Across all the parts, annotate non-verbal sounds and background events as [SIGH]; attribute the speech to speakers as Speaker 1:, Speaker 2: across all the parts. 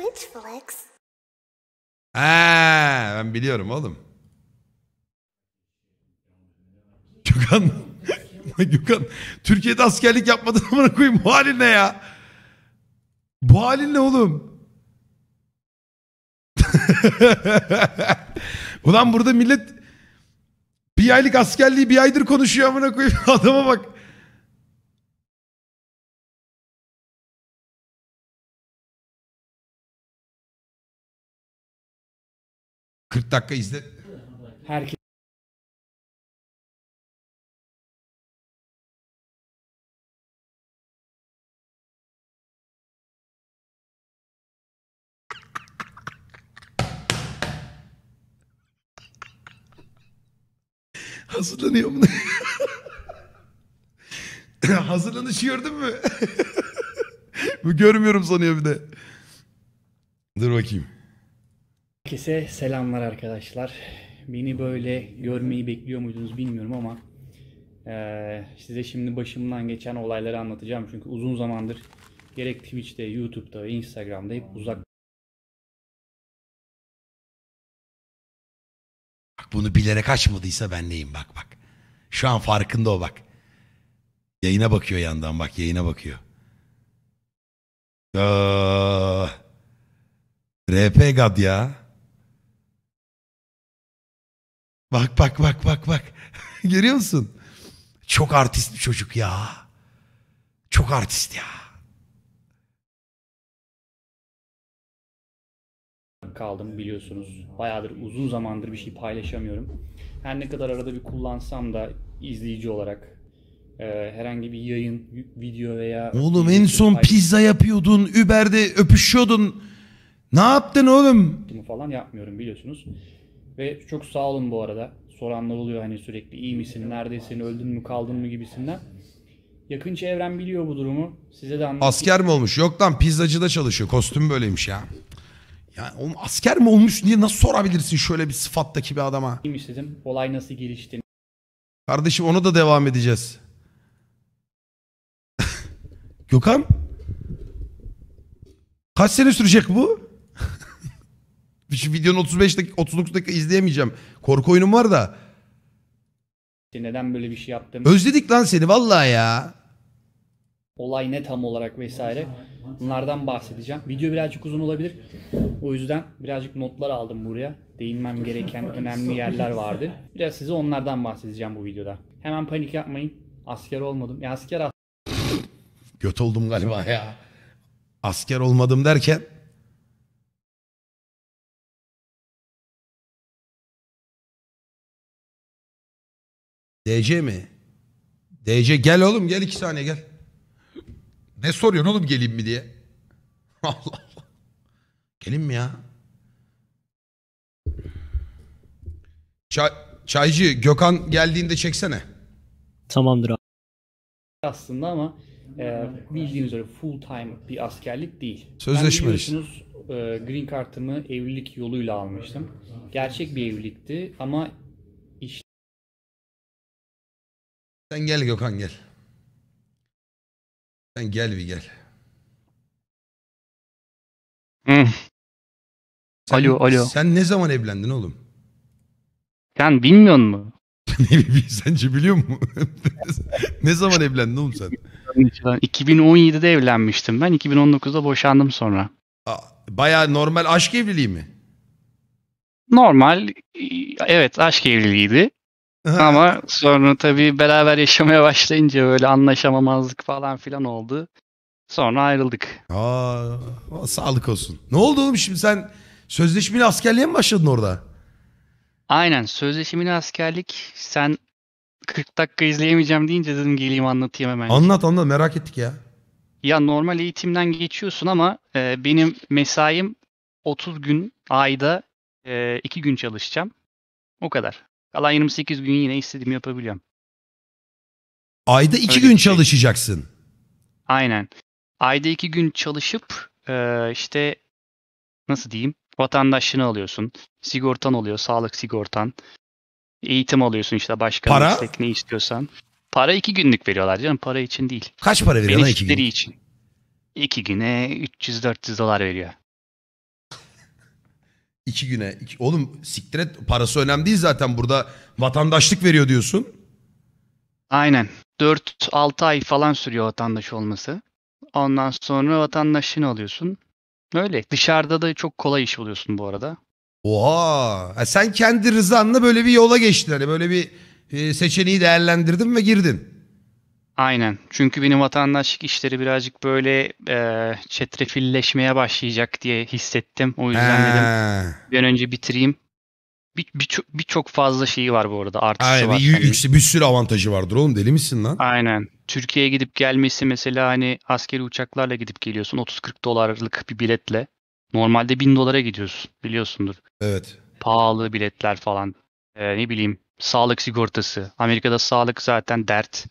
Speaker 1: Twitch
Speaker 2: Ha, ben biliyorum oğlum. Gökhan, [LAUGHS] Gökhan Türkiye'de askerlik yapmadın mı koyayım bu halin ne ya? Bu halin ne oğlum? [LAUGHS] Ulan burada millet bir aylık askerliği bir aydır konuşuyor amına koyayım [LAUGHS] adama bak.
Speaker 1: 40 dakika izle. Herkes
Speaker 2: Hazırlanıyor mu? [LAUGHS] Hazırlanış gördün mü? [LAUGHS] Bu Görmüyorum sanıyor bir de. Dur bakayım.
Speaker 1: Herkese selamlar arkadaşlar. Beni böyle görmeyi bekliyor muydunuz bilmiyorum ama e, size şimdi başımdan geçen olayları anlatacağım. Çünkü uzun zamandır gerek Twitch'te, YouTube'da Instagram'da hep uzak. Bak bunu bilerek
Speaker 2: açmadıysa ben neyim bak bak. Şu an farkında o bak. Yayına bakıyor yandan bak yayına bakıyor. Aa, RP Gad ya. Bak bak bak bak bak. [LAUGHS] Görüyor musun? Çok artist bir çocuk ya. Çok artist ya.
Speaker 1: kaldım biliyorsunuz. Bayağıdır uzun zamandır bir şey paylaşamıyorum. Her ne kadar arada bir kullansam da izleyici olarak e, herhangi bir yayın, video veya... Oğlum en son pizza
Speaker 2: yapıyordun, Uber'de öpüşüyordun. Ne yaptın oğlum?
Speaker 1: Falan yapmıyorum biliyorsunuz. Ve çok sağ olun bu arada. Soranlar oluyor hani sürekli iyi misin, neredesin, öldün mü, kaldın mı gibisinden. Yakın
Speaker 2: çevrem biliyor bu durumu. Size de anlatayım. Asker mi olmuş? Yok lan pizzacıda çalışıyor. Kostüm böyleymiş ya. ya oğlum asker mi olmuş diye nasıl sorabilirsin şöyle bir sıfattaki bir adama? Kim dedim Olay nasıl gelişti? Kardeşim onu da devam edeceğiz. [LAUGHS] Gökhan? Kaç sene sürecek bu? şu videonun 35 dakika 39 dakika izleyemeyeceğim. Korku oyunum var da.
Speaker 1: Neden böyle bir şey yaptım? Özledik
Speaker 2: lan seni vallahi ya.
Speaker 1: Olay ne tam olarak vesaire. Bunlardan bahsedeceğim. Video birazcık uzun olabilir. O yüzden birazcık notlar aldım buraya. Değinmem gereken önemli yerler vardı. Biraz size onlardan bahsedeceğim bu videoda. Hemen panik yapmayın. Asker olmadım. Ya asker
Speaker 2: Göt oldum galiba ya. Asker olmadım derken DC mi? DC gel oğlum gel iki saniye gel. Ne soruyorsun oğlum geleyim mi diye. [LAUGHS] Allah Allah. Gelin mi ya? Çay, çaycı Gökhan geldiğinde çeksene. Tamamdır abi.
Speaker 1: Aslında ama e, bildiğiniz üzere full time bir askerlik değil. Sözleşmeli. işte. Green kartımı evlilik yoluyla almıştım. Gerçek bir evlilikti ama Sen
Speaker 2: gel Gökhan gel. Sen gel bir gel. Hmm. Sen, alo alo. Sen ne zaman evlendin oğlum? Sen bilmiyor mu? [LAUGHS] ne bileyim sence biliyor mu? [LAUGHS] ne zaman evlendin oğlum sen?
Speaker 1: 2017'de evlenmiştim ben. 2019'da boşandım sonra.
Speaker 2: Baya normal aşk evliliği mi? Normal evet aşk
Speaker 1: evliliğiydi. Ama sonra tabii beraber yaşamaya başlayınca böyle anlaşamamazlık
Speaker 2: falan filan oldu. Sonra ayrıldık. Aa, sağlık olsun. Ne oldu oğlum şimdi sen sözleşmeli askerliğe mi başladın orada?
Speaker 1: Aynen sözleşmeli askerlik sen 40 dakika izleyemeyeceğim deyince dedim geleyim anlatayım hemen. Anlat
Speaker 2: anlat merak ettik ya.
Speaker 1: Ya normal eğitimden geçiyorsun ama e, benim mesaim 30 gün ayda 2 e, gün çalışacağım. O kadar. Kalan 28 gün yine istediğimi yapabiliyorum.
Speaker 2: Ayda 2 gün şey. çalışacaksın.
Speaker 1: Aynen. Ayda 2 gün çalışıp e, işte nasıl diyeyim vatandaşlığını alıyorsun. Sigortan oluyor, sağlık sigortan. Eğitim alıyorsun işte başka para? meslek ne istiyorsan. Para iki günlük veriyorlar canım. Para için değil. Kaç para veriyorlar iki gün?
Speaker 2: için. İki güne 300-400 dolar veriyor. İki güne. İki, oğlum siktir Parası önemli değil zaten burada. Vatandaşlık veriyor diyorsun. Aynen. 4-6 ay falan sürüyor
Speaker 1: vatandaş olması. Ondan sonra vatandaşlığını alıyorsun. Öyle. Dışarıda
Speaker 2: da çok kolay iş buluyorsun bu arada. Oha. Ha, sen kendi rızanla böyle bir yola geçtin. Hani böyle bir e, seçeneği değerlendirdin ve girdin. Aynen. Çünkü benim
Speaker 1: vatandaşlık işleri birazcık böyle e, çetrefilleşmeye başlayacak diye hissettim. O yüzden He. dedim bir an önce bitireyim. bir, bir, çok, bir çok fazla şeyi var bu arada. Artısı Aynen, var. Bir, yani.
Speaker 2: bir, sürü avantajı vardır oğlum. Deli misin lan?
Speaker 1: Aynen. Türkiye'ye gidip gelmesi mesela hani askeri uçaklarla gidip geliyorsun. 30-40 dolarlık bir biletle. Normalde 1000 dolara gidiyorsun. Biliyorsundur. Evet. Pahalı biletler falan. Ee, ne bileyim sağlık sigortası. Amerika'da sağlık zaten dert.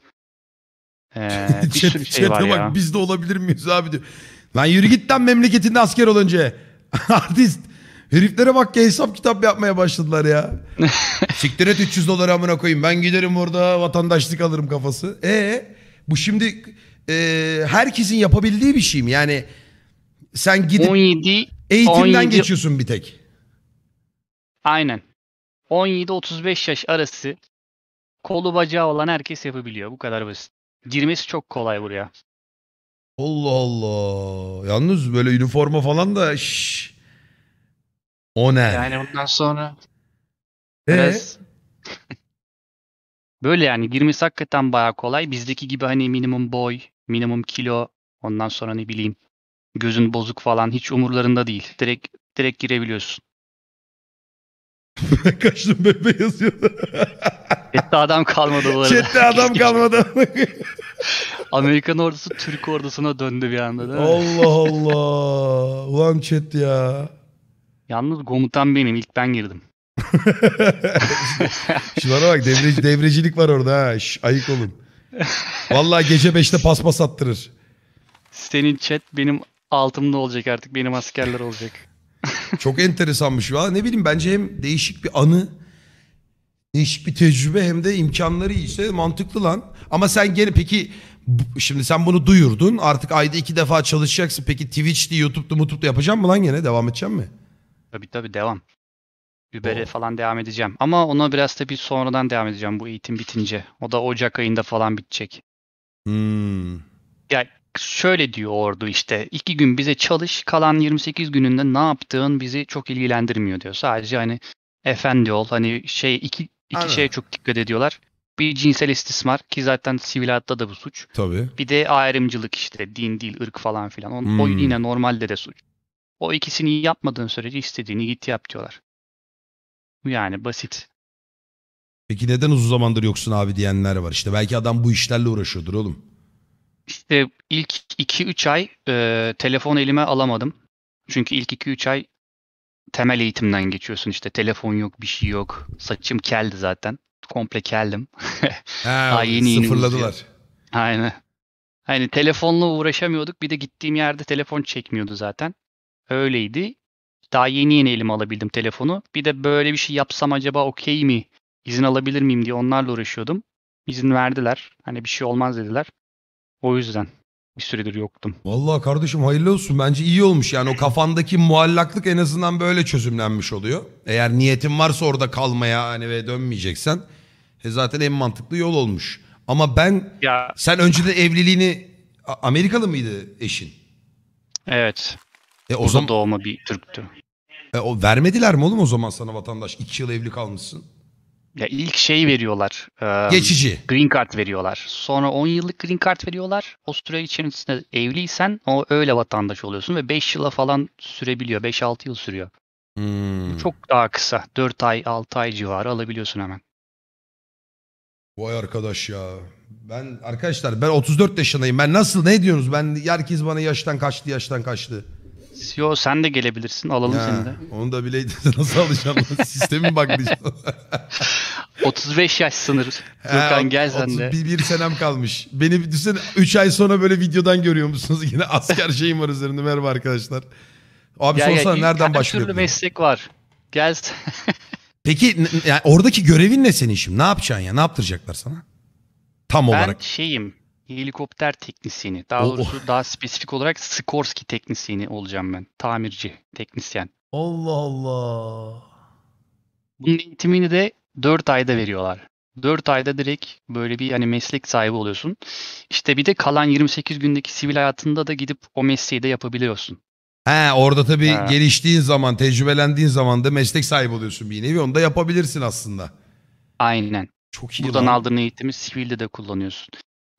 Speaker 1: Ee, bir sürü şey var bak, ya. Biz
Speaker 2: de olabilir miyiz abi diyor. Lan yürü git lan memleketinde asker olunca. [LAUGHS] Artist. Heriflere bak ya hesap kitap yapmaya başladılar ya. [LAUGHS] Siktir et 300 dolara amına koyayım. Ben giderim orada vatandaşlık alırım kafası. E bu şimdi e, herkesin yapabildiği bir şey mi? Yani sen gidip 17 eğitimden 17, geçiyorsun bir tek.
Speaker 1: Aynen. 17-35 yaş arası kolu bacağı olan herkes yapabiliyor. Bu kadar basit. Girmesi çok kolay buraya.
Speaker 2: Allah Allah. Yalnız böyle üniforma falan da şş. O ne? Yani
Speaker 1: bundan sonra ee? biraz [LAUGHS] böyle yani girmesi hakikaten baya kolay. Bizdeki gibi hani minimum boy, minimum kilo, ondan sonra ne bileyim gözün bozuk falan hiç umurlarında değil. Direkt direkt girebiliyorsun. Kaçtım bebe yazıyor. Chat'te adam kalmadı bu arada. Chat'te
Speaker 2: adam kalmadı.
Speaker 1: Amerikan ordusu Türk ordusuna döndü bir anda değil mi? Allah
Speaker 2: Allah. Ulan chat ya.
Speaker 1: Yalnız komutan benim. ilk ben girdim. [LAUGHS]
Speaker 2: Şu bana bak devreci, devrecilik var orada ha. Şş, ayık olun. Vallahi gece 5'te paspas attırır.
Speaker 1: Senin chat benim altımda olacak artık. Benim askerler olacak.
Speaker 2: Çok enteresanmış. Valla ne bileyim bence hem değişik bir anı değişik bir tecrübe hem de imkanları işte mantıklı lan. Ama sen gene peki şimdi sen bunu duyurdun artık ayda iki defa çalışacaksın. Peki Twitch'te, YouTube'da YouTube'da yapacaksın mı lan gene devam edeceğim mi?
Speaker 1: Tabii tabii devam. Uber'e falan devam edeceğim. Ama ona biraz da bir sonradan devam edeceğim bu eğitim bitince. O da Ocak ayında falan bitecek.
Speaker 2: Hmm.
Speaker 1: Ya şöyle diyor ordu işte iki gün bize çalış kalan 28 gününde ne yaptığın bizi çok ilgilendirmiyor diyor. Sadece hani efendi ol hani şey iki, iki Aynen. şeye çok dikkat ediyorlar. Bir cinsel istismar ki zaten sivil hayatta da bu suç. Tabii. Bir de ayrımcılık işte din değil ırk falan filan. On, hmm. O yine normalde de suç. O ikisini yapmadığın sürece istediğini git yap diyorlar. Yani basit.
Speaker 2: Peki neden uzun zamandır yoksun abi diyenler var işte. Belki adam bu işlerle uğraşıyordur oğlum
Speaker 1: işte ilk 2-3 ay e, telefon elime alamadım. Çünkü ilk 2-3 ay temel eğitimden geçiyorsun işte telefon yok bir şey yok. Saçım keldi zaten. Komple keldim. [LAUGHS] ha, Daha yeni sıfırladılar. Aynen. Hani telefonla uğraşamıyorduk. Bir de gittiğim yerde telefon çekmiyordu zaten. Öyleydi. Daha yeni yeni elime alabildim telefonu. Bir de böyle bir şey yapsam acaba okey mi? İzin alabilir miyim diye onlarla uğraşıyordum. İzin verdiler. Hani bir şey olmaz dediler. O
Speaker 2: yüzden bir süredir yoktum. Vallahi kardeşim hayırlı olsun. Bence iyi olmuş. Yani o kafandaki muallaklık en azından böyle çözümlenmiş oluyor. Eğer niyetin varsa orada kalmaya hani ve dönmeyeceksen e zaten en mantıklı yol olmuş. Ama ben ya. sen önceden evliliğini Amerikalı mıydı eşin? Evet. E o zaman doğma
Speaker 1: bir Türktü.
Speaker 2: E, o vermediler mi oğlum o zaman sana vatandaş? 2 yıl evli kalmışsın. Ya ilk
Speaker 1: şey veriyorlar. E, Geçici. Green card veriyorlar. Sonra 10 yıllık green card veriyorlar. O içerisinde evliysen o öyle vatandaş oluyorsun ve 5 yıla falan sürebiliyor. 5-6 yıl sürüyor. Hmm. Çok daha kısa. 4 ay 6 ay civarı alabiliyorsun hemen.
Speaker 2: Vay arkadaş ya. Ben arkadaşlar ben 34 yaşındayım. Ben nasıl ne diyorsunuz? Ben herkes bana yaştan kaçtı yaştan kaçtı.
Speaker 1: Yo sen de gelebilirsin. Alalım ya, seni de. Onu da bileydi. Nasıl alacağım? Sistemin bak diyeceğim. 35 yaş sınırı. Gökhan gel sen de. Bir,
Speaker 2: bir senem kalmış. Beni düşün 3 ay sonra böyle videodan görüyor musunuz? [LAUGHS] Yine asker şeyim var üzerinde. Merhaba arkadaşlar. Abi gel, sorsana gel, nereden başlıyor? Her türlü
Speaker 1: meslek var. Gel.
Speaker 2: [LAUGHS] Peki yani oradaki görevin ne senin şimdi? Ne yapacaksın ya? Ne yaptıracaklar sana? Tam ben olarak. Ben
Speaker 1: şeyim helikopter teknisyeni. Daha oh. doğrusu daha spesifik olarak Skorsky teknisyeni olacağım ben. Tamirci, teknisyen.
Speaker 2: Allah Allah.
Speaker 1: Bunun eğitimini de 4 ayda veriyorlar. 4 ayda direkt böyle bir hani meslek sahibi oluyorsun. İşte bir de kalan 28 gündeki sivil hayatında da gidip o mesleği de yapabiliyorsun.
Speaker 2: He orada tabii ha. geliştiğin zaman, tecrübelendiğin zaman da meslek sahibi oluyorsun bir nevi. Onu da yapabilirsin aslında.
Speaker 1: Aynen. Çok iyi Buradan lan. aldığın eğitimi sivilde de kullanıyorsun.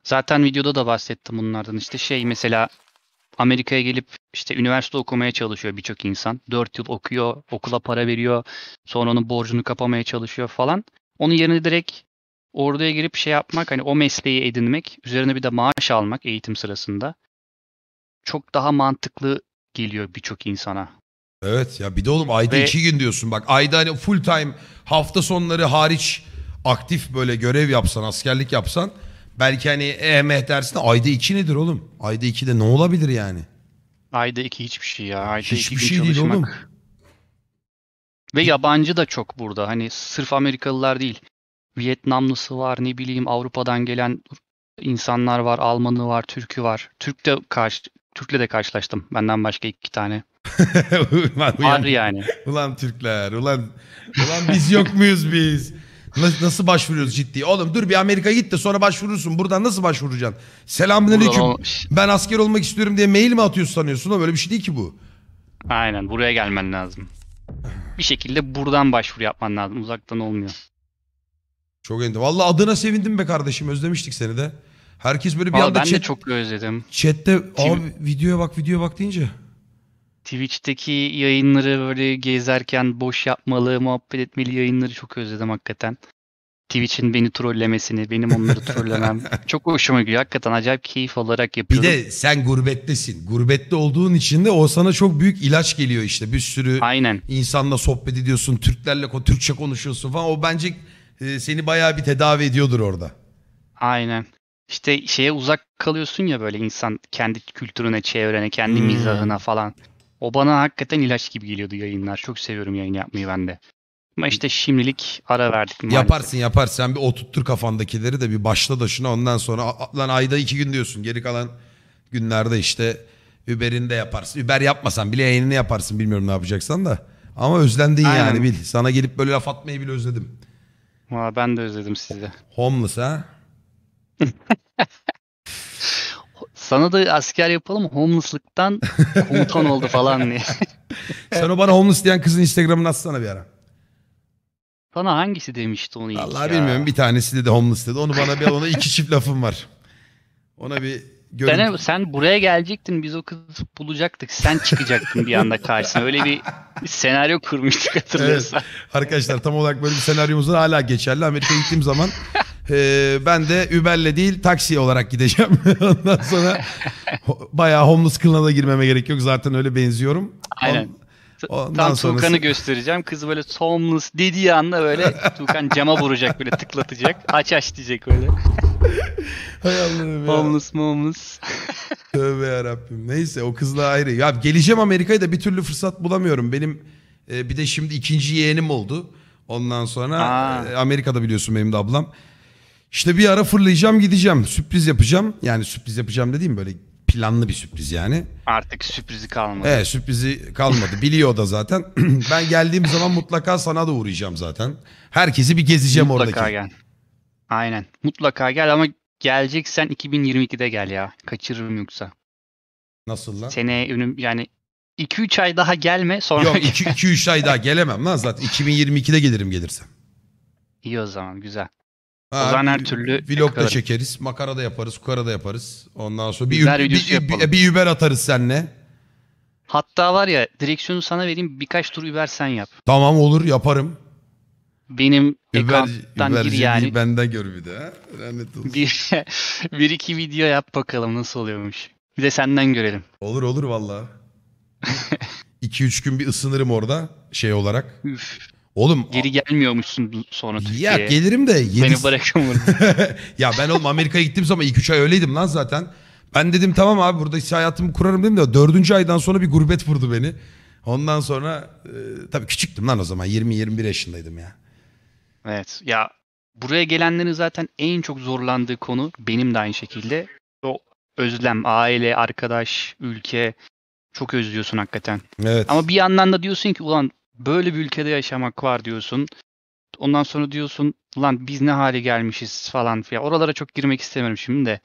Speaker 1: Zaten videoda da bahsettim bunlardan. İşte şey mesela Amerika'ya gelip işte üniversite okumaya çalışıyor birçok insan. 4 yıl okuyor, okula para veriyor. Sonra onun borcunu kapamaya çalışıyor falan. Onun yerine direkt orduya girip şey yapmak hani o mesleği edinmek, üzerine bir de maaş almak eğitim
Speaker 2: sırasında çok daha mantıklı geliyor birçok insana. Evet ya bir de oğlum ayda Ve... iki gün diyorsun bak ayda hani full time hafta sonları hariç aktif böyle görev yapsan askerlik yapsan Belki hani EMH dersin ayda 2 nedir oğlum? Ayda de ne olabilir yani? Ayda 2 hiçbir şey ya. Ayda hiçbir iki şey çalışmak. değil oğlum.
Speaker 1: Ve yabancı da çok burada. Hani sırf Amerikalılar değil. Vietnamlısı var ne bileyim Avrupa'dan gelen insanlar var, Almanı var, Türkü var. Türk de karşı Türk'le de karşılaştım. Benden başka iki tane. [LAUGHS] ulan,
Speaker 2: var yani. Ulan Türkler, ulan ulan biz yok muyuz biz? Nasıl, nasıl başvuruyoruz ciddi? Oğlum dur bir Amerika git de sonra başvurursun. Buradan nasıl başvuracaksın? Selamünaleyküm. Buradan olmuş. Ben asker olmak istiyorum diye mail mi atıyorsun sanıyorsun? O böyle bir şey değil ki bu.
Speaker 1: Aynen buraya gelmen lazım. Bir şekilde buradan başvuru yapman lazım. Uzaktan olmuyor.
Speaker 2: Çok enter. vallahi adına sevindim be kardeşim. Özlemiştik seni de. Herkes böyle bir Vallahi anda ben de
Speaker 1: çok özledim.
Speaker 2: chatte Kim- abi videoya bak videoya bak deyince.
Speaker 1: Twitch'teki yayınları böyle gezerken boş yapmalı, muhabbet etmeli yayınları çok özledim hakikaten. Twitch'in beni trollemesini, benim onları trollemem [LAUGHS] çok hoşuma gidiyor. Hakikaten acayip keyif olarak
Speaker 2: yapıyorum. Bir de sen gurbettesin. Gurbette olduğun için de o sana çok büyük ilaç geliyor işte. Bir sürü Aynen. insanla sohbet ediyorsun, Türklerle Türkçe konuşuyorsun falan. O bence e, seni bayağı bir tedavi ediyordur orada.
Speaker 1: Aynen. İşte şeye uzak kalıyorsun ya böyle insan kendi kültürüne, çevrene, kendi hmm. mizahına falan. O bana hakikaten ilaç gibi geliyordu yayınlar. Çok seviyorum yayın yapmayı ben de. Ama işte şimdilik ara verdik. Maalesef.
Speaker 2: Yaparsın yaparsın. Sen bir oturttur kafandakileri de bir başla da şuna ondan sonra lan ayda iki gün diyorsun. Geri kalan günlerde işte Uber'ini de yaparsın. Uber yapmasan bile yayınını yaparsın. Bilmiyorum ne yapacaksan da. Ama özlendin Aynen. yani bil. Sana gelip böyle laf atmayı bile özledim. Valla ben de özledim sizi. Homeless ha? [LAUGHS]
Speaker 1: Sana da asker yapalım homeless'lıktan [LAUGHS] komutan oldu falan diye.
Speaker 2: [LAUGHS] Sen o bana homeless diyen kızın Instagram'ını atsana bir ara. Sana hangisi demişti onu ilk Allah bilmiyorum bir tanesi dedi homeless dedi. Onu bana bir ona iki çift lafım var. Ona bir görüntü.
Speaker 1: Sen, sen buraya gelecektin biz o kızı bulacaktık. Sen çıkacaktın bir anda karşısına.
Speaker 2: Öyle bir senaryo kurmuştuk hatırlıyorsan. Evet. Arkadaşlar tam olarak böyle bir senaryomuz var. Hala geçerli. Amerika'ya gittiğim zaman [LAUGHS] Ee, ben de Uber'le değil taksi olarak gideceğim. [LAUGHS] Ondan sonra bayağı homeless kılığına girmeme gerek yok. Zaten öyle benziyorum. Aynen.
Speaker 1: Ondan Tam sonrası... Tuğkan'ı göstereceğim. Kız böyle homeless dediği anda böyle [LAUGHS] Tuğkan cama vuracak böyle tıklatacak. Aç aç diyecek öyle.
Speaker 2: [LAUGHS] Hay Allah'ım ya. Homeless homeless. Tövbe yarabbim. Neyse o kızla ayrı. Ya geleceğim Amerika'ya da bir türlü fırsat bulamıyorum. Benim e, bir de şimdi ikinci yeğenim oldu. Ondan sonra Aa. E, Amerika'da biliyorsun benim de ablam. İşte bir ara fırlayacağım gideceğim. Sürpriz yapacağım. Yani sürpriz yapacağım dediğim böyle planlı bir sürpriz yani.
Speaker 1: Artık sürprizi kalmadı. Evet
Speaker 2: sürprizi kalmadı. [LAUGHS] Biliyor da zaten. [CLEARS THROAT] ben geldiğim zaman mutlaka sana da uğrayacağım zaten. Herkesi bir gezeceğim mutlaka oradaki. Mutlaka
Speaker 1: gel. Aynen. Mutlaka gel ama geleceksen 2022'de gel ya. Kaçırırım yoksa. Nasıl lan? Sene önüm yani 2-3 ay daha gelme sonra. Yok
Speaker 2: 2-3 ay daha gelemem lan zaten. 2022'de [LAUGHS] gelirim gelirsem. İyi o zaman güzel. Ha, o zaman her türlü vlog da çekeriz, makara da yaparız, kukara da yaparız. Ondan sonra bir, bir, bir, bir, bir Uber atarız senle.
Speaker 1: Hatta var ya direksiyonu sana vereyim birkaç tur Uber sen yap.
Speaker 2: Tamam olur yaparım. Benim Uber, Uber gir yani.
Speaker 1: benden gör bir de. Bir, [LAUGHS] bir iki video yap bakalım nasıl
Speaker 2: oluyormuş. Bir de senden görelim. Olur olur valla. 2-3 [LAUGHS] gün bir ısınırım orada şey olarak. Üf. Oğlum geri gelmiyormuşsun sonra Türkiye'ye. Ya gelirim de. Yedi... Beni bırakın [LAUGHS] ya ben oğlum Amerika'ya gittim zaman ilk üç ay öyleydim lan zaten. Ben dedim tamam abi burada işte hayatımı kurarım dedim de dördüncü aydan sonra bir gurbet vurdu beni. Ondan sonra e, tabii küçüktüm lan o zaman 20-21 yaşındaydım ya. Evet ya
Speaker 1: buraya gelenlerin zaten en çok zorlandığı konu benim de aynı şekilde. O özlem, aile, arkadaş, ülke çok özlüyorsun hakikaten. Evet. Ama bir yandan da diyorsun ki ulan böyle bir ülkede yaşamak var diyorsun. Ondan sonra diyorsun lan biz ne hale gelmişiz falan filan. Oralara çok girmek istemiyorum şimdi de.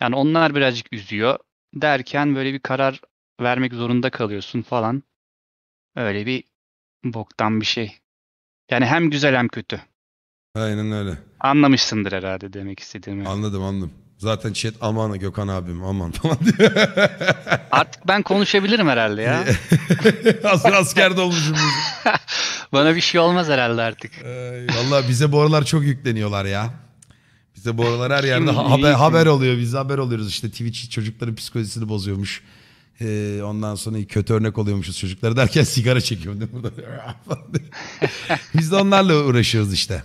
Speaker 1: Yani onlar birazcık üzüyor. Derken böyle bir karar vermek zorunda kalıyorsun falan. Öyle bir boktan bir şey. Yani hem güzel hem kötü. Aynen öyle. Anlamışsındır herhalde demek istediğimi. Anladım anladım. Zaten chat aman Gökhan abim aman [LAUGHS]
Speaker 2: falan diyor.
Speaker 1: Artık ben konuşabilirim herhalde ya. Hazır [LAUGHS] askerde
Speaker 2: olmuşum. [LAUGHS] Bana bir şey olmaz herhalde artık. Ee, Valla bize bu aralar çok yükleniyorlar ya. Bize bu aralar her yerde haber, haber oluyor. Biz haber oluyoruz işte Twitch çocukların psikolojisini bozuyormuş. Ee, ondan sonra kötü örnek oluyormuşuz çocuklara derken sigara çekiyorum. Biz de onlarla uğraşıyoruz işte.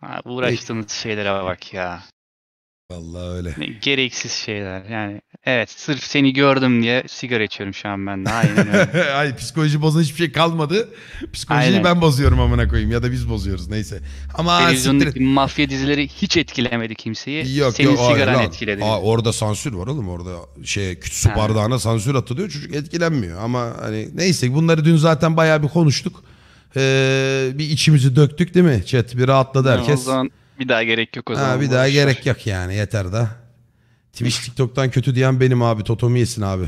Speaker 1: Ha, uğraştığımız şeylere bak ya. Vallahi öyle. Gereksiz şeyler yani. Evet sırf seni gördüm diye sigara içiyorum şu an ben de. Aynen
Speaker 2: öyle. [LAUGHS] Ay psikoloji bozan hiçbir şey kalmadı. Psikolojiyi Aynen. ben bozuyorum amına koyayım ya da biz bozuyoruz neyse. Ama Televizyondaki siktir...
Speaker 1: mafya dizileri hiç etkilemedi kimseyi. Yok, Senin yok, sigaran hayır, etkiledi.
Speaker 2: Aa, orada sansür var oğlum orada şey küçük su bardağına sansür atılıyor çocuk etkilenmiyor. Ama hani neyse bunları dün zaten bayağı bir konuştuk. Ee, bir içimizi döktük değil mi? Chat bir rahatladı herkes. Yani o zaman bir daha gerek yok o zaman. Ha, bir daha Barışlar. gerek yok yani yeter de. Twitch TikTok'tan kötü diyen benim abi. Totomu yesin abi.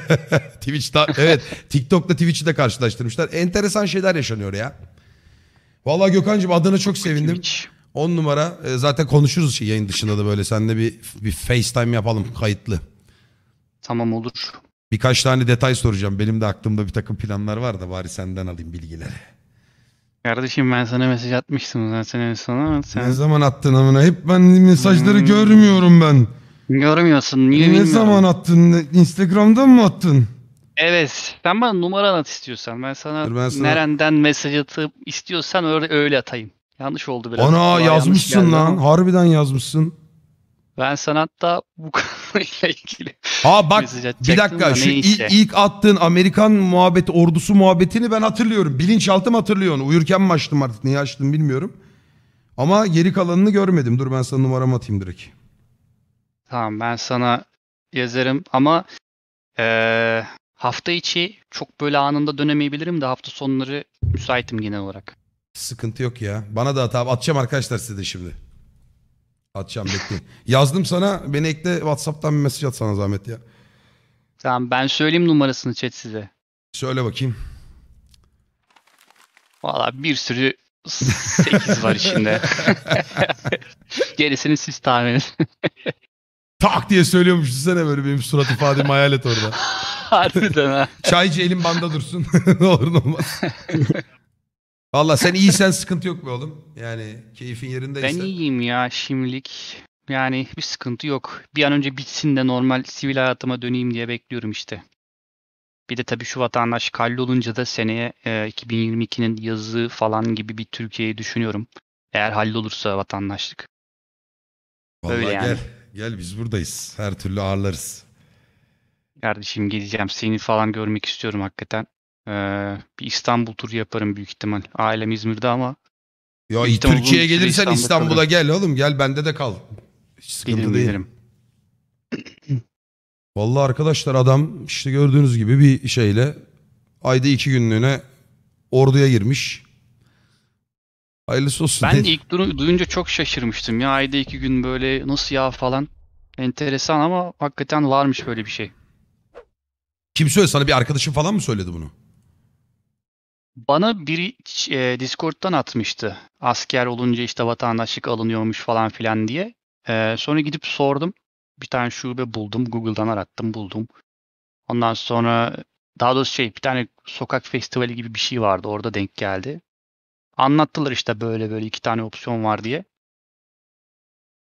Speaker 2: [LAUGHS] Twitch'ta evet TikTok'ta Twitch'i de karşılaştırmışlar. Enteresan şeyler yaşanıyor ya. Vallahi Gökhan'cığım adına çok sevindim. Twitch. 10 numara. E, zaten konuşuruz şey yayın dışında da böyle. Sen de bir, bir FaceTime yapalım kayıtlı. Tamam olur. Birkaç tane detay soracağım. Benim de aklımda bir takım planlar var da bari senden alayım bilgileri.
Speaker 1: Kardeşim ben sana mesaj atmıştım zaten en son ama
Speaker 2: sen Ne zaman attın amına? Hep ben mesajları Hmm. görmüyorum ben. görmüyorsun. Niye ne bilmiyorum. zaman attın? Instagram'dan mı attın? Evet.
Speaker 1: Sen bana numara
Speaker 2: at istiyorsan.
Speaker 1: Ben sana, ben sana- nereden mesaj atıp istiyorsan öyle, öyle atayım. Yanlış oldu biraz. Ana yazmışsın lan. ama.
Speaker 2: Harbiden yazmışsın.
Speaker 1: Ben sanatta bu [LAUGHS] konuyla
Speaker 2: ilgili Ha bak bir dakika şu ilk, ilk attığın Amerikan muhabbet ordusu muhabbetini ben hatırlıyorum. Bilinçaltım hatırlıyor onu. Uyurken mi açtım artık niye açtım bilmiyorum. Ama geri kalanını görmedim. Dur ben sana numaramı atayım direkt.
Speaker 1: Tamam ben sana yazarım ama ee, hafta içi çok böyle anında dönemeyebilirim de hafta sonları müsaitim genel olarak.
Speaker 2: Sıkıntı yok ya. Bana da tabi atacağım arkadaşlar size de şimdi. Atacağım bekleyin. Yazdım sana beni ekle Whatsapp'tan bir mesaj at sana zahmet ya.
Speaker 1: Tamam ben söyleyeyim numarasını chat size.
Speaker 2: Söyle bakayım.
Speaker 1: Valla bir sürü 8 var içinde. [LAUGHS] Gerisini siz tahmin edin.
Speaker 2: Tak diye söylüyormuş sene böyle benim surat ifademi hayal et orada. [LAUGHS] Harbiden ha. Çaycı elin banda dursun. ne [LAUGHS] olur ne olmaz. Valla sen iyisen sıkıntı yok be oğlum. Yani keyfin yerindeyse.
Speaker 1: Ben iyiyim ya şimdilik. Yani bir sıkıntı yok. Bir an önce bitsin de normal sivil hayatıma döneyim diye bekliyorum işte. Bir de tabii şu vatandaş kalli olunca da seneye e, 2022'nin yazı falan gibi bir Türkiye'yi düşünüyorum. Eğer hallolursa vatandaşlık.
Speaker 2: Vallahi Öyle yani. Gel, gel biz buradayız. Her türlü ağırlarız.
Speaker 1: Kardeşim gideceğim Seni falan görmek istiyorum hakikaten. Ee, bir İstanbul turu yaparım büyük ihtimal. Ailem İzmir'de ama. Ya Türkiye'ye gelirsen İstanbul'da İstanbul'a kalırım.
Speaker 2: gel oğlum gel bende de kal. Hiç sıkıntı gelirim, değil. Gelirim. [CLEARS THROAT] Vallahi arkadaşlar adam işte gördüğünüz gibi bir şeyle ayda iki günlüğüne orduya girmiş. Hayırlısı olsun. Ben de [LAUGHS]
Speaker 1: ilk duyunca çok şaşırmıştım ya ayda iki gün böyle nasıl ya falan. Enteresan ama hakikaten varmış böyle bir şey.
Speaker 2: Kim söyledi sana bir arkadaşın falan mı söyledi bunu?
Speaker 1: Bana bir e, Discord'dan atmıştı. Asker olunca işte vatandaşlık alınıyormuş falan filan diye. E, sonra gidip sordum. Bir tane şube buldum. Google'dan arattım buldum. Ondan sonra daha doğrusu şey bir tane sokak festivali gibi bir şey vardı. Orada denk geldi. Anlattılar işte böyle böyle iki tane opsiyon var diye.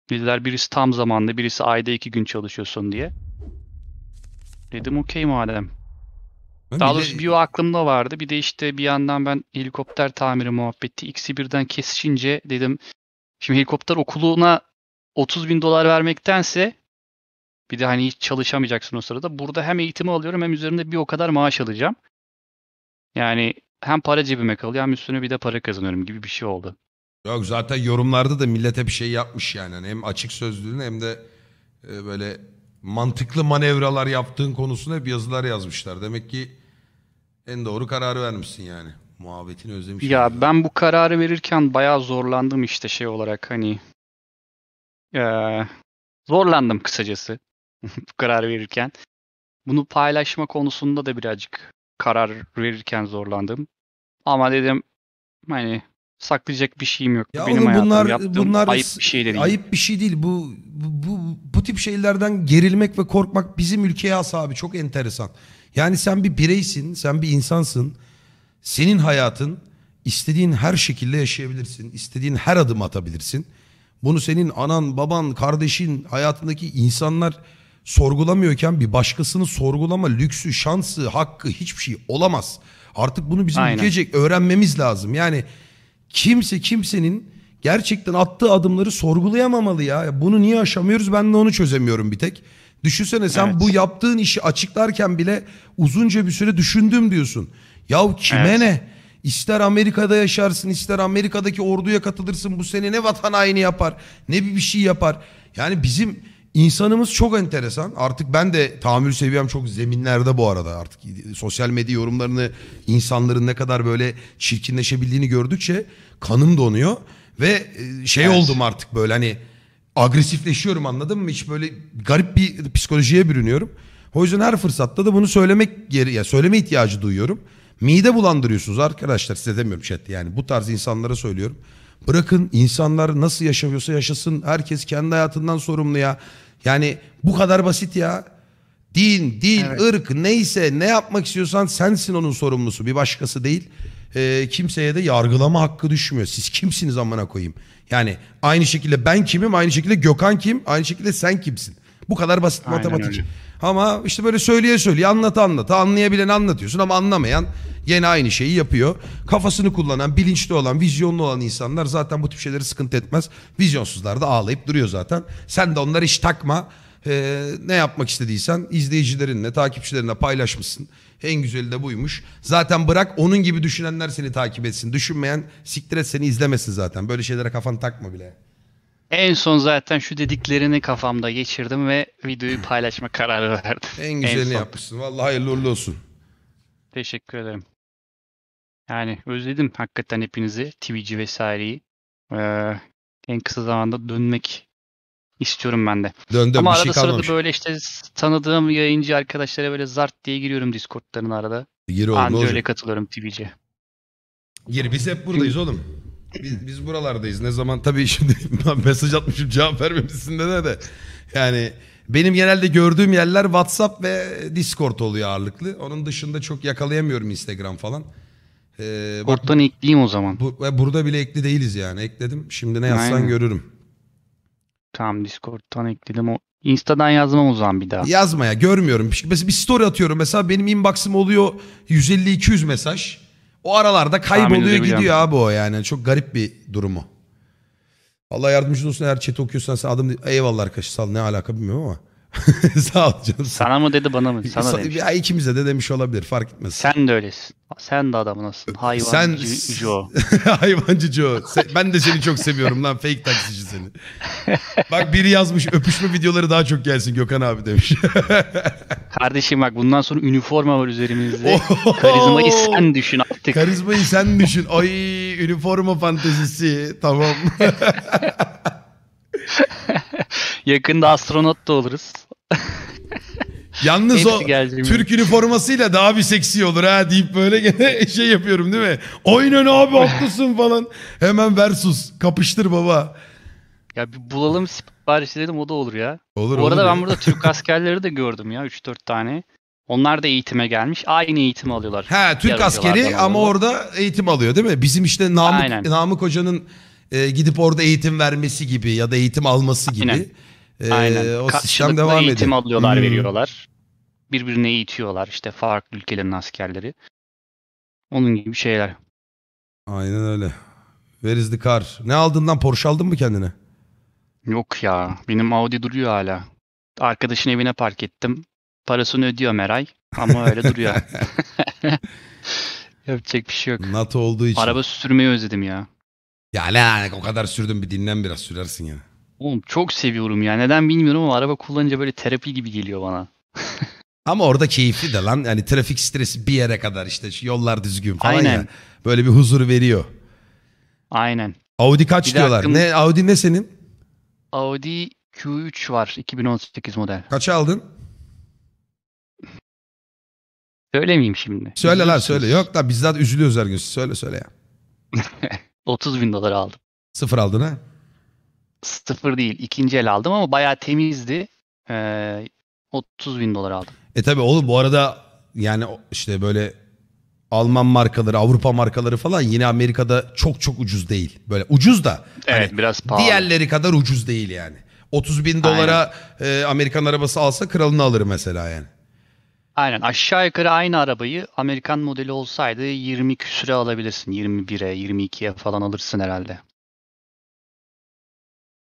Speaker 1: Dediler birisi tam zamanlı birisi ayda iki gün çalışıyorsun diye. Dedim okey madem. Ben Daha doğrusu bir o aklımda vardı. Bir de işte bir yandan ben helikopter tamiri muhabbeti ikisi birden kesişince dedim şimdi helikopter okuluna 30 bin dolar vermektense bir de hani hiç çalışamayacaksın o sırada. Burada hem eğitimi alıyorum hem üzerinde bir o kadar maaş alacağım. Yani hem para cebime kalıyor hem üstüne bir de para kazanıyorum gibi bir şey oldu.
Speaker 2: Yok zaten yorumlarda da millete bir şey yapmış yani. yani hem açık sözlüğün hem de e, böyle mantıklı manevralar yaptığın konusunda hep yazılar yazmışlar. Demek ki en doğru kararı vermişsin yani. Muhabbetini özlemişim. Ya ben
Speaker 1: bu kararı verirken bayağı zorlandım işte şey olarak hani. Ee, zorlandım kısacası [LAUGHS] bu kararı verirken. Bunu paylaşma konusunda da birazcık karar verirken zorlandım. Ama dedim hani saklayacak bir şeyim yok. Ya Benim oğlum bunlar yaptığım bunlar ayıp bir şey değil. Ayıp
Speaker 2: bir şey değil. Bu, bu bu bu tip şeylerden gerilmek ve korkmak bizim ülkeye has abi. Çok enteresan. Yani sen bir bireysin, sen bir insansın. Senin hayatın istediğin her şekilde yaşayabilirsin. İstediğin her adım atabilirsin. Bunu senin anan, baban, kardeşin, hayatındaki insanlar sorgulamıyorken bir başkasını sorgulama lüksü, şansı, hakkı hiçbir şey olamaz. Artık bunu bizim Aynen. ülkecek öğrenmemiz lazım. Yani kimse kimsenin gerçekten attığı adımları sorgulayamamalı ya. Bunu niye aşamıyoruz ben de onu çözemiyorum bir tek. Düşünsene sen evet. bu yaptığın işi açıklarken bile uzunca bir süre düşündüm diyorsun. Yahu kime evet. ne? İster Amerika'da yaşarsın, ister Amerika'daki orduya katılırsın. Bu seni ne vatan haini yapar, ne bir şey yapar. Yani bizim İnsanımız çok enteresan. Artık ben de tahammül seviyem çok zeminlerde bu arada. Artık sosyal medya yorumlarını insanların ne kadar böyle çirkinleşebildiğini gördükçe kanım donuyor. Ve e, şey evet. oldum artık böyle hani agresifleşiyorum anladın mı? Hiç böyle garip bir psikolojiye bürünüyorum. O yüzden her fırsatta da bunu söylemek geri ya söyleme ihtiyacı duyuyorum. Mide bulandırıyorsunuz arkadaşlar size demiyorum chat yani bu tarz insanlara söylüyorum. Bırakın insanlar nasıl yaşıyorsa yaşasın. Herkes kendi hayatından sorumlu ya. Yani bu kadar basit ya. Din, dil, evet. ırk neyse ne yapmak istiyorsan sensin onun sorumlusu. Bir başkası değil. E, kimseye de yargılama hakkı düşmüyor. Siz kimsiniz amına koyayım? Yani aynı şekilde ben kimim? Aynı şekilde Gökhan kim? Aynı şekilde sen kimsin? Bu kadar basit Aynen matematik. Öyle. Ama işte böyle söyleye söyleye anlat anlat, anlayabilen anlatıyorsun ama anlamayan yine aynı şeyi yapıyor. Kafasını kullanan, bilinçli olan, vizyonlu olan insanlar zaten bu tip şeyleri sıkıntı etmez. Vizyonsuzlar da ağlayıp duruyor zaten. Sen de onları hiç takma. Ee, ne yapmak istediysen izleyicilerinle, takipçilerinle paylaşmışsın. En güzeli de buymuş. Zaten bırak onun gibi düşünenler seni takip etsin. Düşünmeyen siktir et seni izlemesin zaten. Böyle şeylere kafan takma bile.
Speaker 1: En son zaten şu dediklerini kafamda geçirdim ve videoyu paylaşma kararı verdim. [LAUGHS] En güzelini en
Speaker 2: yapmışsın. Vallahi hayırlı uğurlu olsun. Teşekkür ederim.
Speaker 1: Yani özledim hakikaten hepinizi. Twitch'i vesaireyi. Ee, en kısa zamanda dönmek istiyorum ben de. Döndüm, Ama şey arada şey sırada böyle işte tanıdığım yayıncı arkadaşlara böyle zart diye giriyorum Discord'ların arada. Gir oğlum. Anca öyle katılıyorum Twitch'e.
Speaker 2: Gir biz hep buradayız Çünkü... oğlum biz, biz buralardayız. Ne zaman tabii şimdi [LAUGHS] mesaj atmışım cevap vermemişsin de de. Yani benim genelde gördüğüm yerler WhatsApp ve Discord oluyor ağırlıklı. Onun dışında çok yakalayamıyorum Instagram falan. Ee, bak, ekleyeyim o zaman. Bu, burada bile ekli değiliz yani. Ekledim. Şimdi ne yazsan Aynen. görürüm. Tamam Discord'tan ekledim. O Insta'dan yazmam o zaman bir daha. Yazma ya. görmüyorum. Mesela bir story atıyorum. Mesela benim inbox'ım oluyor 150-200 mesaj. O aralarda kayboluyor gidiyor abi o yani. Çok garip bir durumu. Allah yardımcın olsun eğer chat okuyorsan sen adım... Eyvallah arkadaş sal ne alaka bilmiyorum ama. [LAUGHS] Sağ ol canım.
Speaker 1: Sana mı dedi bana mı? Sana Sa- demiş.
Speaker 2: Ya ikimize de demiş olabilir fark etmez. Sen
Speaker 1: de öylesin. Sen de
Speaker 2: adamınasın. Hayvancı Sen... Joe. [LAUGHS] Hayvancı Joe. Se- ben de seni çok seviyorum lan fake taksici seni. [LAUGHS] Bak biri yazmış öpüşme videoları daha çok gelsin Gökhan abi demiş.
Speaker 1: Kardeşim bak bundan sonra üniforma var üzerimizde. Karizmayı sen düşün artık.
Speaker 2: Karizmayı sen düşün. Ay üniforma fantezisi tamam.
Speaker 1: Yakında astronot da oluruz. [LAUGHS]
Speaker 2: Yalnız o Türk üniformasıyla daha bir seksi olur ha deyip böyle gene [LAUGHS] şey yapıyorum değil mi? Oyna ne abi haklısın falan. Hemen versus. Kapıştır baba.
Speaker 1: Ya bir bulalım sipariş dedim o da olur ya. Olur, Bu arada olur ben ya. burada Türk askerleri de gördüm ya 3-4 tane. Onlar da eğitime gelmiş. Aynı eğitim alıyorlar. He Türk askeri ama
Speaker 2: orada eğitim alıyor değil mi? Bizim işte Namık, Namık Hoca'nın e, gidip orada eğitim vermesi gibi ya da eğitim alması gibi. Aynen. Aynen. Ee, o Karşılıklı sistem devam ediyor. eğitim alıyorlar, hmm. veriyorlar.
Speaker 1: Birbirine eğitiyorlar işte farklı ülkelerin askerleri. Onun gibi şeyler.
Speaker 2: Aynen öyle. Verizli kar. Ne aldın lan? Porsche aldın mı kendine?
Speaker 1: Yok ya. Benim Audi duruyor hala. Arkadaşın evine park ettim. Parasını ödüyor Meray. Ama öyle duruyor. [LAUGHS] [LAUGHS]
Speaker 2: Yapacak bir şey yok. NATO olduğu için. Araba
Speaker 1: sürmeyi özledim ya. Ya ne o kadar sürdüm bir dinlen biraz sürersin yani. Oğlum çok seviyorum ya. Neden bilmiyorum ama araba kullanınca böyle terapi gibi geliyor bana.
Speaker 2: ama orada keyifli de lan. Yani trafik stresi bir yere kadar işte yollar düzgün falan Aynen. ya. Böyle bir huzur veriyor. Aynen. Audi kaç bir diyorlar? Hakkım... Ne Audi ne
Speaker 1: senin? Audi Q3 var 2018 model. Kaç aldın? Söylemeyeyim şimdi. Söyle lan söyle. Yok
Speaker 2: da biz zaten üzülüyoruz her gün. Söyle söyle ya.
Speaker 1: 30 [LAUGHS] bin dolar aldım.
Speaker 2: Sıfır aldın ha?
Speaker 1: sıfır değil. ikinci el aldım ama bayağı temizdi. Ee, 30
Speaker 2: bin dolar aldım. E tabi oğlum bu arada yani işte böyle Alman markaları, Avrupa markaları falan yine Amerika'da çok çok ucuz değil. Böyle ucuz da. Evet hani biraz pahalı. Diğerleri kadar ucuz değil yani. 30 bin dolara e, Amerikan arabası alsa kralını alır mesela yani.
Speaker 1: Aynen aşağı yukarı aynı arabayı Amerikan modeli olsaydı 20 küsüre alabilirsin. 21'e 22'ye falan alırsın herhalde.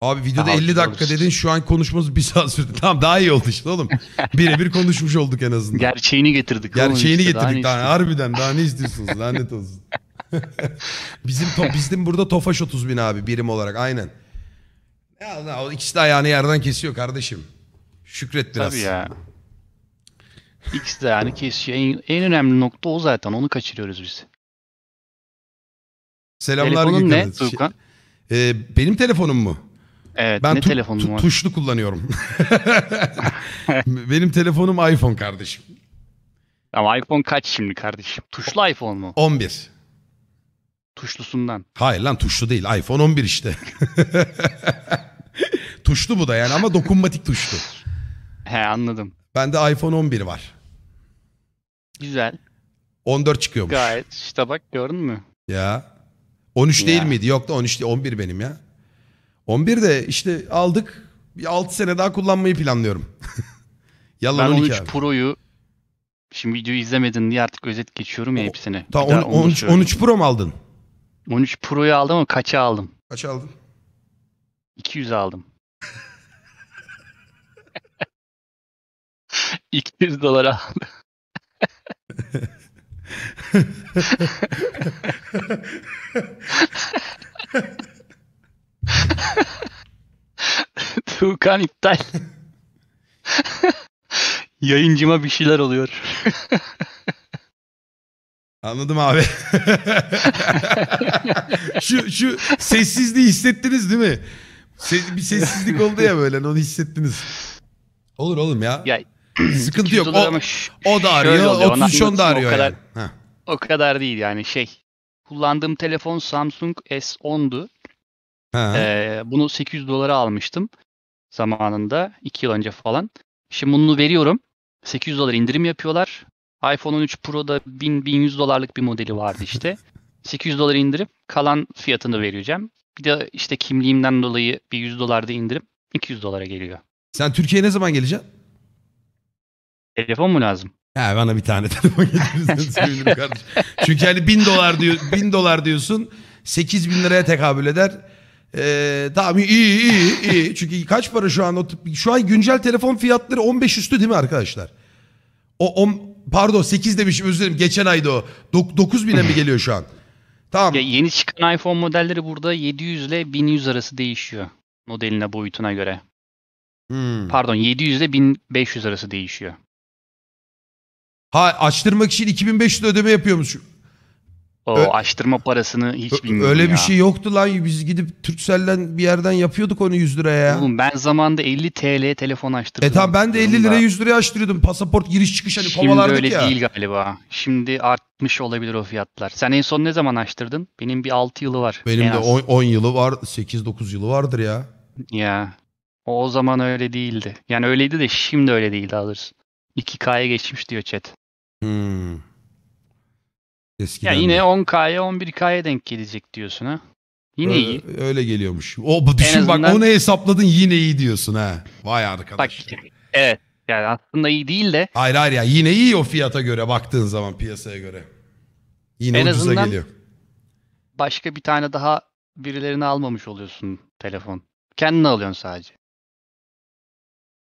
Speaker 2: Abi videoda Daha 50 dakika olur. dedin şu an konuşmamız bir saat sürdü. [LAUGHS] Tamam daha iyi oldu işte oğlum. Birebir konuşmuş olduk en azından.
Speaker 1: Gerçeğini getirdik. Gerçeğini işte, getirdik daha,
Speaker 2: daha harbiden daha ne istiyorsunuz lanet olsun. [LAUGHS] bizim to bizim burada Tofaş 30 bin abi birim olarak aynen. Ya, ya o ikisi de ayağını yerden kesiyor kardeşim. Şükret biraz. Tabii ya.
Speaker 1: İkisi de yani kesiyor. En, en önemli nokta o zaten. Onu kaçırıyoruz biz.
Speaker 2: Selamlar Telefonun ne Tuğkan? Şey, e, benim telefonum mu? Evet, ben ne tu- telefonum tu- var? tuşlu kullanıyorum. [LAUGHS] Benim telefonum iPhone kardeşim. Ama iPhone kaç şimdi kardeşim? Tuşlu iPhone mu? 11. Tuşlusundan. Hayır lan tuşlu değil. iPhone 11 işte. [LAUGHS] tuşlu bu da yani ama dokunmatik tuşlu. He anladım. Bende iPhone 11 var. Güzel. 14 çıkıyormuş. Gayet işte
Speaker 1: bak gördün mü?
Speaker 2: Ya. 13 değil miydi? Yok da 13 değil. 11 benim ya. 11 de işte aldık. Bir 6 sene daha kullanmayı planlıyorum. [LAUGHS] Yalan ben 13 abi.
Speaker 1: Pro'yu şimdi videoyu izlemedin diye artık özet geçiyorum ya hepsini. Ta, on, 13, 13 Pro mu aldın? 13 Pro'yu aldım ama kaça aldım? Kaç aldın? 200 aldım. 200 [LAUGHS] dolar aldım. [LAUGHS] [LAUGHS] Tuğkan iptal. [LAUGHS]
Speaker 2: Yayıncıma bir şeyler oluyor. [LAUGHS] Anladım abi. şu şu sessizliği hissettiniz değil mi? Ses, bir sessizlik oldu ya böyle onu hissettiniz. Olur oğlum ya. ya Sıkıntı yok. O, o da arıyor. O 33 10 da arıyor o kadar, yani.
Speaker 1: O kadar değil yani şey. Kullandığım telefon Samsung S10'du. Ha. Ee, bunu 800 dolara almıştım zamanında 2 yıl önce falan. Şimdi bunu veriyorum. 800 dolar indirim yapıyorlar. iPhone 13 Pro'da 1000 1100 dolarlık bir modeli vardı işte. 800 [LAUGHS] dolar indirip kalan fiyatını vereceğim. Bir de işte kimliğimden dolayı bir 100 dolar da indirim 200 dolara geliyor.
Speaker 2: Sen Türkiye'ye ne zaman geleceksin? Telefon mu lazım? Ha bana bir tane [LAUGHS] telefon getirirsen sevinirim kardeşim. Çünkü hani 1000 dolar diyor 1000 dolar diyorsun 8000 liraya tekabül eder. Ee, tamam iyi iyi iyi. [LAUGHS] Çünkü kaç para şu an o şu an güncel telefon fiyatları 15 üstü değil mi arkadaşlar? O on, pardon 8 demişim özür dilerim. Geçen ayda o. Dok, 9 bine mi geliyor şu an?
Speaker 1: Tamam. Ya yeni çıkan iPhone modelleri burada 700 ile 1100 arası değişiyor. Modeline boyutuna göre. Hmm. Pardon 700 ile 1500 arası değişiyor.
Speaker 2: Ha açtırmak için 2500 ödeme yapıyormuş.
Speaker 1: O Ö- açtırma parasını hiç bilmiyorum Öyle bir şey
Speaker 2: yoktu lan. Biz gidip Türkcell'den bir yerden
Speaker 1: yapıyorduk onu 100 liraya Oğlum ben zamanda 50 TL telefon açtırdım. E tamam ben de 50 liraya 100
Speaker 2: liraya açtırıyordum.
Speaker 1: Pasaport giriş çıkış hani Şimdi kovalardık öyle ya. değil galiba. Şimdi artmış olabilir o fiyatlar. Sen en son ne zaman açtırdın? Benim bir 6 yılı var. Benim de az.
Speaker 2: 10, yılı var. 8-9 yılı vardır ya.
Speaker 1: Ya. O, o zaman öyle değildi. Yani öyleydi de şimdi öyle değil daha doğrusu. 2K'ya geçmiş diyor chat. Hmm. Eskiden ya yine 10K'ya 11K'ya denk gelecek diyorsun ha. Yine öyle, iyi. Öyle geliyormuş. O düşün azından... bak onu
Speaker 2: hesapladın yine iyi diyorsun ha. Vay arkadaş. Bak, evet. Yani aslında iyi değil de. Hayır hayır ya yine iyi o fiyata göre baktığın zaman piyasaya göre. Yine en ucuza azından geliyor.
Speaker 1: Başka bir tane daha birilerini almamış oluyorsun telefon. Kendini alıyorsun sadece.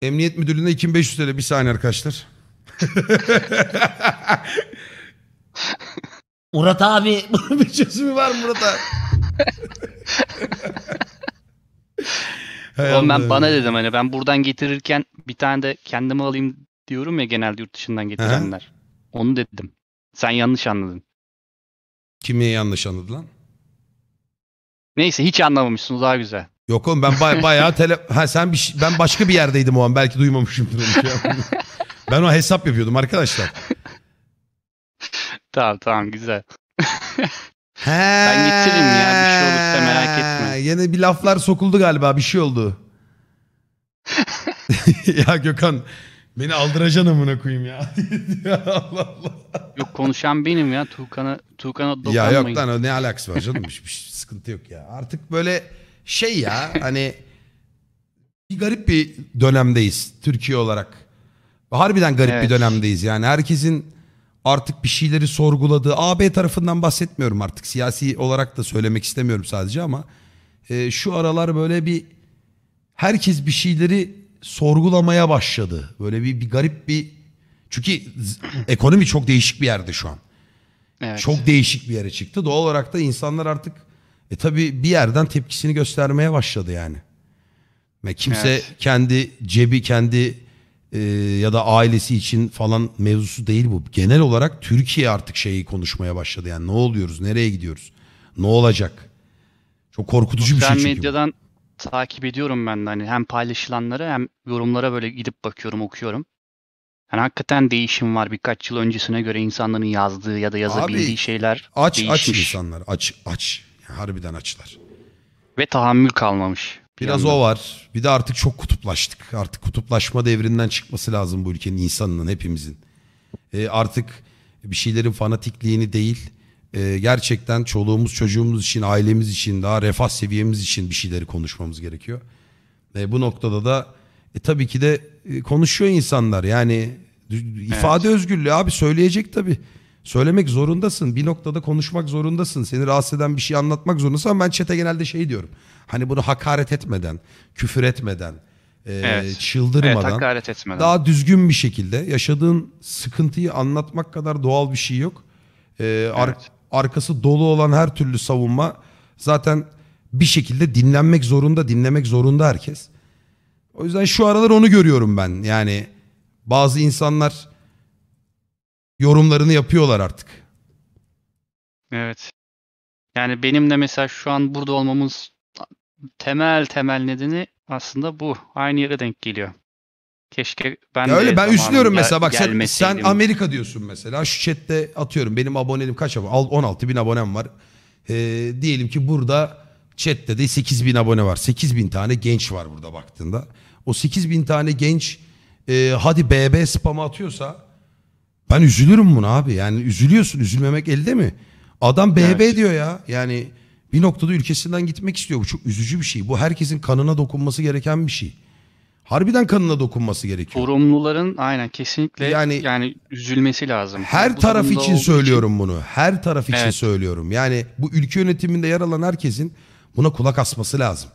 Speaker 2: Emniyet müdürlüğüne 2500 TL bir saniye arkadaşlar. [LAUGHS] [LAUGHS] Murat abi [LAUGHS] bir çözümü var mı Murat abi.
Speaker 1: [LAUGHS] Oğlum ben bana dedim hani ben buradan getirirken bir tane de kendimi alayım diyorum ya genelde yurt dışından getirenler. Aha. Onu dedim. Sen yanlış anladın. Kimi yanlış anladı lan? Neyse hiç anlamamışsın daha güzel.
Speaker 2: Yok oğlum ben baya bayağı tele ha sen bir ben başka bir yerdeydim o an belki duymamışım. onu. Şey [LAUGHS] ben o hesap yapıyordum arkadaşlar. Tamam tamam güzel. He. Ben getiririm ya bir şey olursa merak etme. Yine bir laflar sokuldu galiba bir şey oldu. [LAUGHS] ya Gökhan beni aldıracaksın amına koyayım ya. [LAUGHS]
Speaker 1: Allah Allah. Yok konuşan benim ya Tuğkan'a Tuğkan'a Ya yok lan o ne alakası var canım hiçbir
Speaker 2: şey- sıkıntı yok ya. Artık böyle şey ya hani bir garip bir dönemdeyiz Türkiye olarak. Harbiden garip Evet. bir dönemdeyiz yani herkesin artık bir şeyleri sorguladığı AB tarafından bahsetmiyorum artık siyasi olarak da söylemek istemiyorum sadece ama e, şu aralar böyle bir herkes bir şeyleri sorgulamaya başladı. Böyle bir, bir garip bir çünkü [CLEARS THROAT] ekonomi çok değişik bir yerde şu an. Evet. Çok değişik bir yere çıktı. Doğal olarak da insanlar artık e tabii bir yerden tepkisini göstermeye başladı yani. Ve kimse evet. kendi cebi, kendi e, ya da ailesi için falan mevzusu değil bu. Genel olarak Türkiye artık şeyi konuşmaya başladı. Yani ne oluyoruz, nereye gidiyoruz, ne olacak? Çok korkutucu bir şey çünkü.
Speaker 1: medyadan takip ediyorum ben de. Hani hem paylaşılanları hem yorumlara böyle gidip bakıyorum, okuyorum. Yani hakikaten değişim var. Birkaç yıl öncesine göre insanların yazdığı ya da yazabildiği Abi, şeyler aç, değişmiş. Aç
Speaker 2: insanlar, aç, aç. Harbiden açlar.
Speaker 1: Ve tahammül kalmamış. Biraz o
Speaker 2: var. Bir de artık çok kutuplaştık. Artık kutuplaşma devrinden çıkması lazım bu ülkenin insanının hepimizin. E, artık bir şeylerin fanatikliğini değil e, gerçekten çoluğumuz çocuğumuz için ailemiz için daha refah seviyemiz için bir şeyleri konuşmamız gerekiyor. E, bu noktada da e, tabii ki de e, konuşuyor insanlar yani ifade özgürlüğü abi söyleyecek tabii. Söylemek zorundasın. Bir noktada konuşmak zorundasın. Seni rahatsız eden bir şey anlatmak zorundasın ama ben çete genelde şey diyorum. Hani bunu hakaret etmeden, küfür etmeden, e, evet. çıldırmadan, evet, etmeden. daha düzgün bir şekilde yaşadığın sıkıntıyı anlatmak kadar doğal bir şey yok. Ee, evet. ar arkası dolu olan her türlü savunma zaten bir şekilde dinlenmek zorunda, dinlemek zorunda herkes. O yüzden şu aralar onu görüyorum ben. Yani bazı insanlar yorumlarını yapıyorlar artık.
Speaker 1: Evet. Yani benim de mesela şu an burada olmamız temel temel nedeni aslında bu. Aynı yere denk geliyor. Keşke ben ya de öyle ben üstlüyorum mesela bak sen, sen
Speaker 2: Amerika diyorsun mesela şu chatte atıyorum benim abonelim kaç abone 16 bin abonem var ee, diyelim ki burada chatte de 8 bin abone var 8 bin tane genç var burada baktığında o 8 bin tane genç e, hadi BB spamı atıyorsa ben üzülürüm bunu abi. Yani üzülüyorsun. Üzülmemek elde mi? Adam BB Evet. diyor ya. Yani bir noktada ülkesinden gitmek istiyor. Bu çok üzücü bir şey. Bu herkesin kanına dokunması gereken bir şey. Harbiden kanına dokunması gerekiyor.
Speaker 1: Sorumluların aynen kesinlikle Yani- yani, üzülmesi lazım. Her Bu taraf için olduğu söylüyorum
Speaker 2: bunu. Her taraf için Evet. söylüyorum. Yani bu ülke yönetiminde yer alan herkesin buna kulak asması lazım.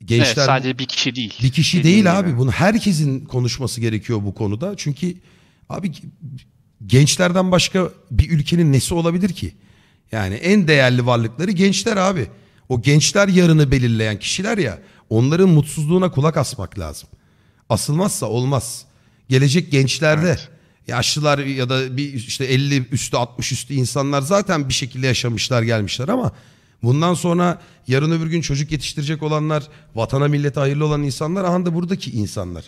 Speaker 2: Evet, Gençler sadece
Speaker 1: bir kişi değil. bir kişi değil abi.
Speaker 2: Bunu herkesin konuşması gerekiyor bu konuda. Çünkü Abi gençlerden başka bir ülkenin nesi olabilir ki? Yani en değerli varlıkları gençler abi. O gençler yarını belirleyen kişiler ya onların mutsuzluğuna kulak asmak lazım. Asılmazsa olmaz. Gelecek gençlerde evet. yaşlılar ya da bir işte 50 üstü 60 üstü insanlar zaten bir şekilde yaşamışlar gelmişler ama bundan sonra yarın öbür gün çocuk yetiştirecek olanlar, vatana millete hayırlı olan insanlar ahanda buradaki insanlar.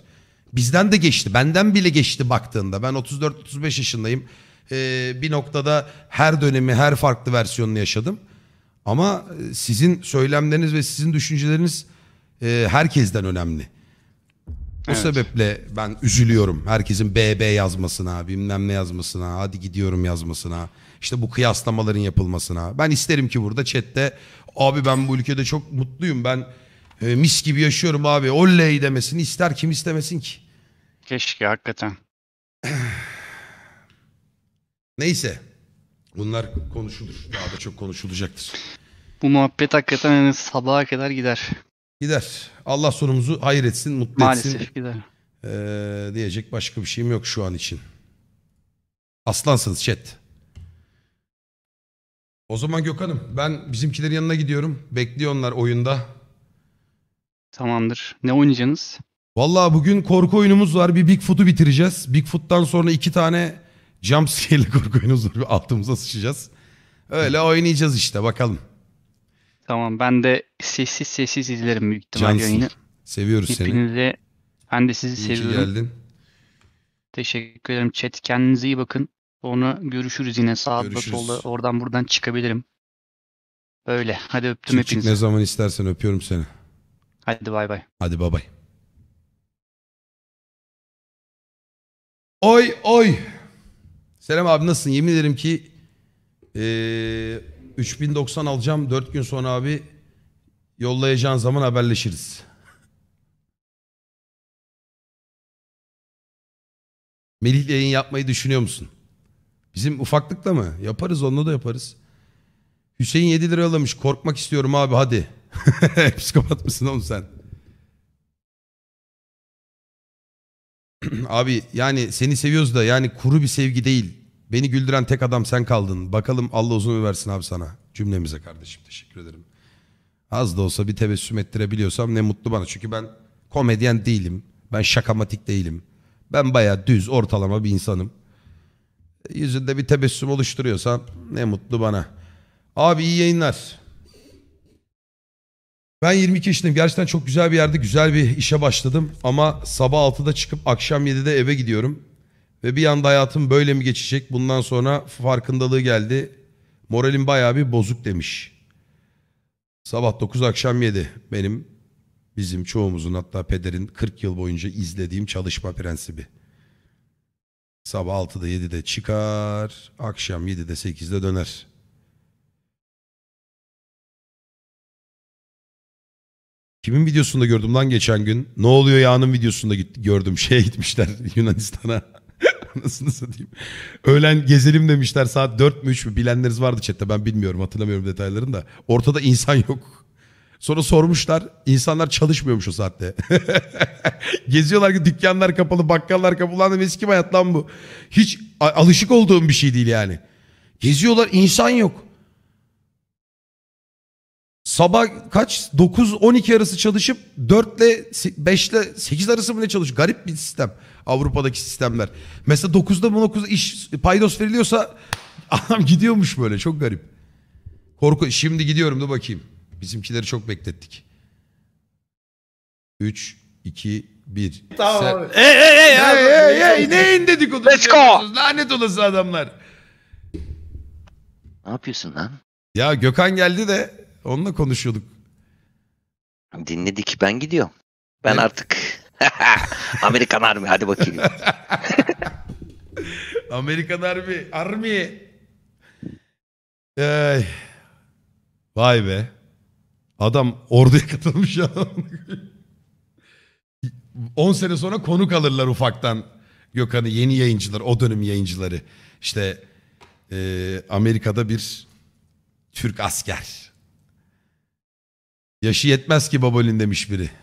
Speaker 2: Bizden de geçti. Benden bile geçti baktığında. Ben 34-35 yaşındayım. Ee, bir noktada her dönemi, her farklı versiyonunu yaşadım. Ama e, sizin söylemleriniz ve sizin düşünceleriniz e, herkesten önemli. O sebeple ben üzülüyorum. Herkesin BB yazmasına, bilmem ne yazmasına, hadi gidiyorum yazmasına. İşte bu kıyaslamaların yapılmasına. Ben isterim ki burada chatte abi ben bu ülkede çok mutluyum. Ben e, mis gibi yaşıyorum abi. Oley demesini ister kim istemesin ki. Keşke hakikaten. [SIGHS] Neyse. Bunlar konuşulur. Daha da çok konuşulacaktır.
Speaker 1: Bu muhabbet hakikaten yani sabaha kadar gider.
Speaker 2: Gider. Allah sonumuzu hayır etsin, mutlu Maalesef etsin. Maalesef gider. Ee, diyecek başka bir şeyim yok şu an için. Aslansınız chat. O zaman Gökhan'ım ben bizimkilerin yanına gidiyorum. Bekliyor onlar oyunda. Tamamdır. Ne oynayacaksınız? Vallahi bugün korku oyunumuz var. Bir Bigfoot'u bitireceğiz. Bigfoot'tan sonra iki tane jumpscare'li korku oyunumuz var. Bir altımıza sıçacağız. Öyle oynayacağız işte bakalım.
Speaker 1: Tamam ben de sessiz sessiz izlerim büyük
Speaker 2: ihtimal Cansın. yayını. Seviyoruz seni. Hepinize ben de sizi İyi ki seviyorum. geldin.
Speaker 1: Teşekkür ederim chat. Kendinize iyi bakın. Sonra görüşürüz yine sağda Görüşürüz. solda oradan buradan çıkabilirim. Öyle. Hadi öptüm Çık çık ne
Speaker 2: zaman istersen öpüyorum seni. Hadi bay bay. Hadi bay. Oy oy. Selam abi nasılsın? Yemin ederim ki ee, 3090 alacağım. 4 gün sonra abi yollayacağın zaman haberleşiriz. Melih yayın yapmayı düşünüyor musun? Bizim ufaklıkla mı? Yaparız onunla da yaparız. Hüseyin 7 lira alamış. Korkmak istiyorum abi hadi. [LAUGHS] Psikopat mısın oğlum sen? [CLEARS THROAT] Abi yani seni seviyoruz da yani kuru bir sevgi değil. Beni güldüren tek adam sen kaldın. Bakalım Allah uzun ömür versin abi sana. Cümlemize kardeşim teşekkür ederim. Az da olsa bir tebessüm ettirebiliyorsam ne mutlu bana. Çünkü ben komedyen değilim. Ben şakamatik değilim. Ben baya düz ortalama bir insanım. E, yüzünde bir tebessüm oluşturuyorsan ne mutlu bana. Abi iyi yayınlar. Ben 22 yaşındayım. Gerçekten çok güzel bir yerde güzel bir işe başladım. Ama sabah 6'da çıkıp akşam 7'de eve gidiyorum. Ve bir anda hayatım böyle mi geçecek? Bundan sonra farkındalığı geldi. Moralim bayağı bir bozuk demiş. Sabah 9 akşam 7 benim bizim çoğumuzun hatta pederin 40 yıl boyunca izlediğim çalışma prensibi. Sabah 6'da 7'de çıkar, akşam 7'de 8'de döner. Kimin videosunda gördüm lan geçen gün? Ne oluyor yağının videosunda git, gördüm. Şeye gitmişler [LAUGHS] Yunanistan'a. [LAUGHS] Nasıl satayım? Öğlen gezelim demişler saat 4 mü 3 mü bilenleriniz vardı chatte ben bilmiyorum hatırlamıyorum detaylarını da. Ortada insan yok. Sonra sormuşlar insanlar çalışmıyormuş o saatte. [LAUGHS] Geziyorlar ki dükkanlar kapalı bakkallar kapalı. Lan eski hayat lan bu. Hiç alışık olduğum bir şey değil yani. Geziyorlar insan yok. Sabah kaç? 9-12 arası çalışıp 4 ile 5 ile 8 arası mı ne çalış? Garip bir sistem. Avrupa'daki sistemler. Mesela 9'da 9 iş paydos veriliyorsa adam gidiyormuş böyle. Çok garip. Korku. Şimdi gidiyorum da bakayım. Bizimkileri çok beklettik. 3, 2, 1. Tamam Sen... abi. Ey ey ey ey ey ne neyin dedikodu? Let's go. Lanet olası adamlar. Ne yapıyorsun lan? Ya Gökhan geldi de Onunla konuşuyorduk. Dinledi ki ben gidiyorum. Ben evet. artık [LAUGHS] Amerikan Army hadi bakayım. [LAUGHS] Amerikan Army. Army. Ay. Vay be. Adam orduya katılmış ya. 10 [LAUGHS] sene sonra konuk alırlar ufaktan Gökhan'ı yeni yayıncılar o dönem yayıncıları. İşte e, Amerika'da bir Türk asker Yaşı yetmez ki babalin demiş biri.